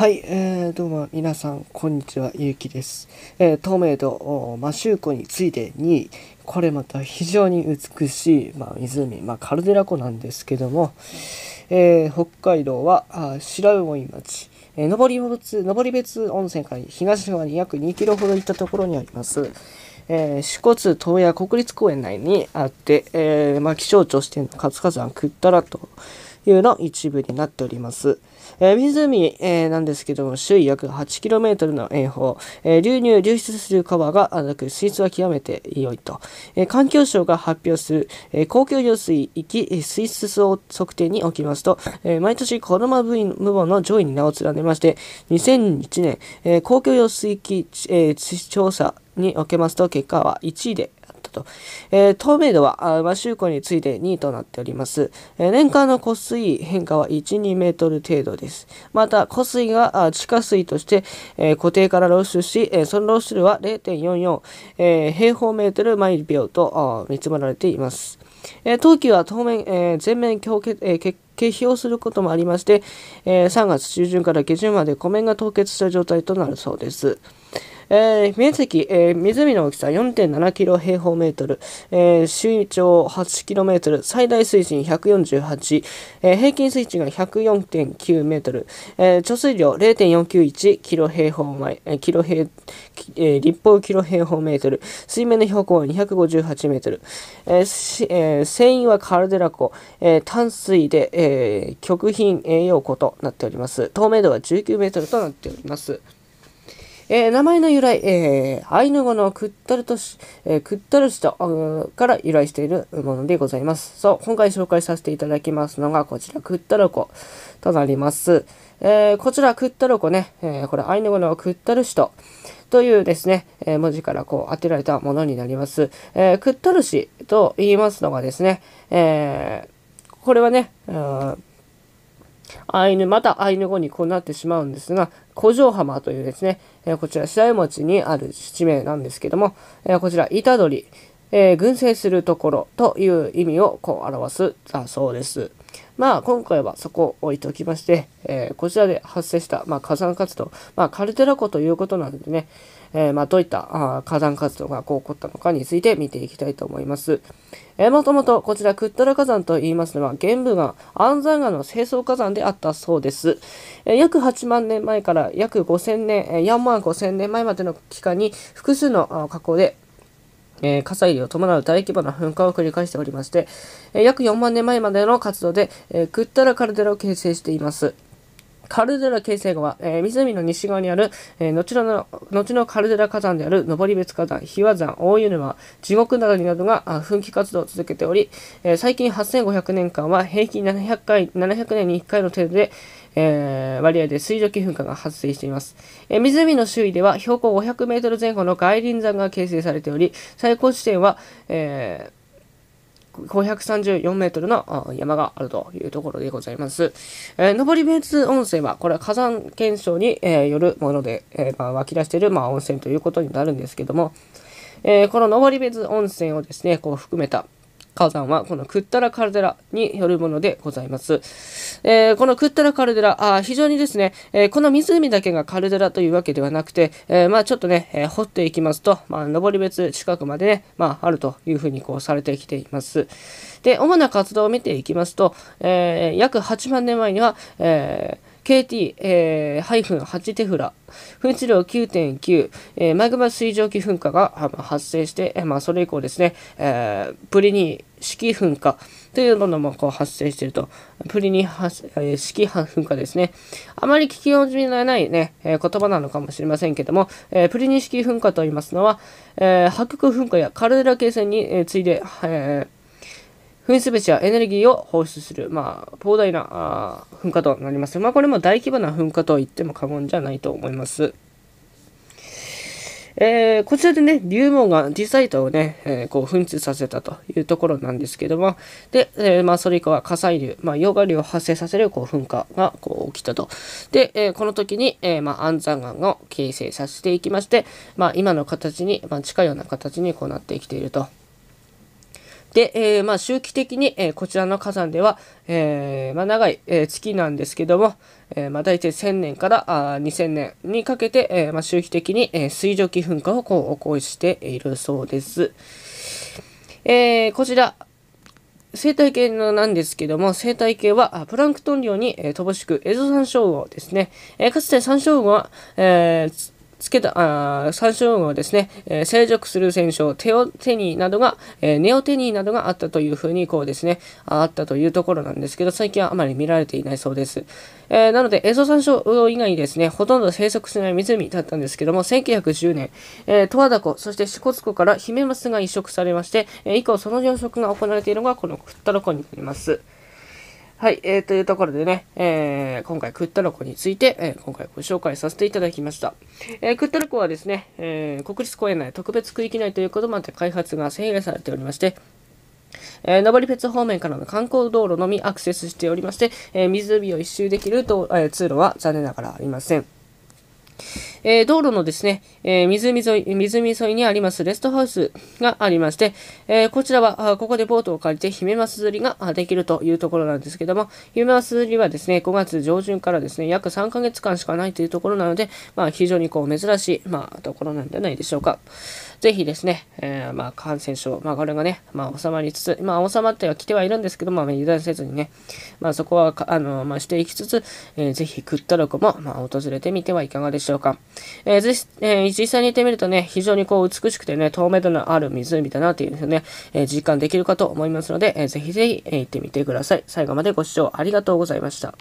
はい、えー、どうも皆さん、こんにちは、ゆうきです。えー、透明度、マシューコについでに、これまた非常に美しい、まあ、湖、まあ、カルデラ湖なんですけども、えー、北海道はあ白魚町、えー、登り別登別温泉から東側に約2キロほど行ったところにあります。えー、四骨東爺国立公園内にあって、えーまあ、気象庁指定の活火山クッタラと、いうの一部になっております。えー、湖、えー、なんですけども、周囲約 8km の円方、えー、流入、流出する川がなく、水質は極めて良いと。え環境省が発表する、え公共用水域水質を測定におきますと、え毎年コロナ部門の上位に名を連ねまして、2001年、え公共用水域、え調査におけますと、結果は1位で、ったと。えー、透明度は、あ馬周湖について2位となっております。えー、年間の湖水変化は1、2メートル程度です。また、湖水が地下水として、えー、固定から漏出し、えー、その漏出量は0.44、えー、平方メートル毎秒と見積もられています。えー、冬季は当面、えー、全面強決、えー、をすることもありまして、えー、3月中旬から下旬まで湖面が凍結した状態となるそうです。えー、面積、えー、湖の大きさ4.7キロ平方メートル、えー、長8キロメートル、最大水深148、えー、平均水深が104.9メートル、えー、貯水量0.491キロ平方米、えー、キロ平、えー、立方キロ平方メートル、水面の標高は258メートル、えー船員はカルデラ湖、えー、淡水で、えー、極貧栄養湖となっております。透明度は19メートルとなっております。えー、名前の由来、えー、アイヌ語のくったるとし、えー、くったるしとから由来しているものでございます。そう、今回紹介させていただきますのが、こちら、くったルことなります。えー、こちら、くったルこね、えー、これ、アイヌ語のくったるしと、というですね、えー、文字からこう当てられたものになります。えー、くったるしと言いますのがですね、えー、これはね、うんアイヌ、またアイヌ語にこうなってしまうんですが、古城浜というですね、えー、こちら白井町にある地名なんですけども、えー、こちら、虎杖、えー、群生するところという意味をこう表すだそうです。まあ、今回はそこを置いておきまして、えー、こちらで発生した、まあ、火山活動、まあ、カルテラ湖ということなのでね、えー、まあ、どういったあ火山活動がこう起こったのかについて見ていきたいと思います。えー、もともとこちらクッタラ火山といいますのは、玄武岩、安山岩の清掃火山であったそうです。えー、約8万年前から約5000年、えー、4万5000年前までの期間に複数の火口でえー、火砕流を伴う大規模な噴火を繰り返しておりまして、えー、約4万年前までの活動で、えー、クッタラカルデラを形成しています。カルデラ形成後は、えー、湖の西側にある、えー、後の後のカルデラ火山である登別火山、比倭山、大湯沼、地獄谷などが噴気活動を続けており、えー、最近8500年間は平均700回、700年に1回の程度で、えー、割合で水蒸気噴火が発生しています、えー、湖の周囲では標高500メートル前後の外輪山が形成されており、最高地点は、えー534メートルの山があるというところでございます。えー、登別温泉は、これは火山検証に、えー、よるもので、えー、まあ、湧き出している、まあ、温泉ということになるんですけども、えー、この登別温泉をですね、こう含めた、火山はこのクッタラカルデラによるものでございます。えー、このクッタラカルデラ、あ非常にですね、えー、この湖だけがカルデラというわけではなくて、えー、まあちょっとね、え掘っていきますと、まあ、登別近くまでね、まあ、あるというふうにこうされてきています。で、主な活動を見ていきますと、え約8万年前には、え KT-8、えー、テフラ、噴出量9.9、えー、マグマ水蒸気噴火が、発生して、まあ、それ以降ですね、えー、プリニー、式噴火というものもこう発生していると。プリニ発、えー、式噴火ですね。あまり聞き始めみのないね、えー、言葉なのかもしれませんけども、えー、プリニ式噴火といいますのは、えー、噴火やカルデラ形成に、えー、次いで、えー噴出物やエネルギーを放出する、まあ、膨大なあ噴火となります。まあ、これも大規模な噴火と言っても過言じゃないと思います。えー、こちらでね、龍門がディサイトをね、えー、こう噴出させたというところなんですけども、で、えー、まあ、それ以降は火砕流、まあ、溶岩流を発生させるこう噴火がこう起きたと。で、えこの時に、えまあ、安山岩を形成させていきまして、まあ、今の形に、ま近いような形にこうなってきていると。で、えー、まあ、周期的に、えー、こちらの火山では、えー、まあ、長い、え月なんですけども、えまあ、大体1000年からあ2000年にかけて、えまあ、周期的に、え水蒸気噴火をこう起こしているそうです。えこちら、生態系のなんですけども、生態系はプランクトン量に、え乏しく、エゾサンショウウオですね。えかつてサンショウウオは、えーつけた、あ3種類はですね、えー、成熟する戦勝、テオテニーなどが、えー、ネオテニーなどがあったというふうに、こうですね、あったというところなんですけど、最近はあまり見られていないそうです。えー、なので、エゾサンショウ以外にですね、ほとんど生息しない湖だったんですけども、1910年、えー、十和田湖、そして支骨湖からヒメマスが移植されまして、えー、以降その養殖が行われているのが、このクッタロ湖になります。はい、えー、というところでね、えー、今回クッタロコについて、えー、今回ご紹介させていただきました。えー、クッタロコはですね、えー、国立公園内特別区域内ということまで開発が制限されておりまして、えー、上り別方面からの観光道路のみアクセスしておりまして、えー、湖を一周できると、えー、通路は残念ながらありません。えー、道路のですね、えー、湖沿い、湖沿いにありますレストハウスがありまして、えー、こちらは、ここでボートを借りてヒメマス釣りができるというところなんですけども、ヒメマス釣りはですね、5月上旬からですね、約3ヶ月間しかないというところなので、まあ、非常にこう珍しい、まあ、ところなんじゃないでしょうか。ぜひですね、えー、まあ、感染症、まあ、これがね、まあ、収まりつつ、まあ、収まってはきてはいるんですけど、まあ、油断せずにね、まあ、そこは、あの、まあ、していきつつ、えー、ぜひ、クッタロコも、まあ、訪れてみてはいかがでしょうか。えー、ぜひ、えー、実際に行ってみるとね、非常にこう、美しくてね、透明度のある湖だなというですね、えー、実感できるかと思いますので、えー、ぜひぜひ、えー、行ってみてください。最後までご視聴ありがとうございました。